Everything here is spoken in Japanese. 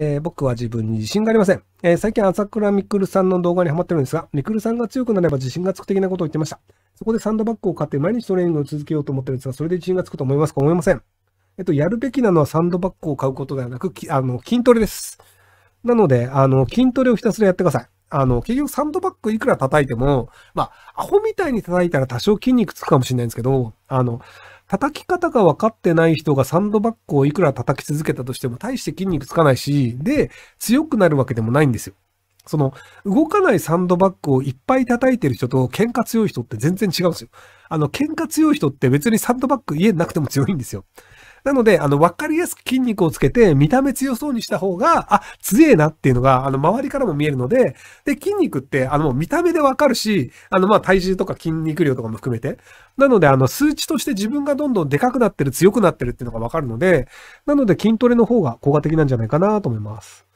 えー、僕は自分に自信がありません。えー、最近朝倉みくるさんの動画にハマってるんですが、みくるさんが強くなれば自信がつく的なことを言ってました。そこでサンドバッグを買って毎日トレーニングを続けようと思ってるんですが、それで自信がつくと思いますか思いません。えっと、やるべきなのはサンドバッグを買うことではなく、あの、筋トレです。なので、あの、筋トレをひたすらやってください。あの、結局サンドバッグいくら叩いても、まあ、アホみたいに叩いたら多少筋肉つくかもしれないんですけど、あの、叩き方が分かってない人がサンドバッグをいくら叩き続けたとしても大して筋肉つかないし、で、強くなるわけでもないんですよ。その、動かないサンドバッグをいっぱい叩いてる人と喧嘩強い人って全然違うんですよ。あの、喧嘩強い人って別にサンドバッグ家なくても強いんですよ。なので、あの、わかりやすく筋肉をつけて、見た目強そうにした方が、あ、強えなっていうのが、あの、周りからも見えるので、で、筋肉って、あの、見た目でわかるし、あの、ま、体重とか筋肉量とかも含めて。なので、あの、数値として自分がどんどんでかくなってる、強くなってるっていうのがわかるので、なので、筋トレの方が効果的なんじゃないかなと思います。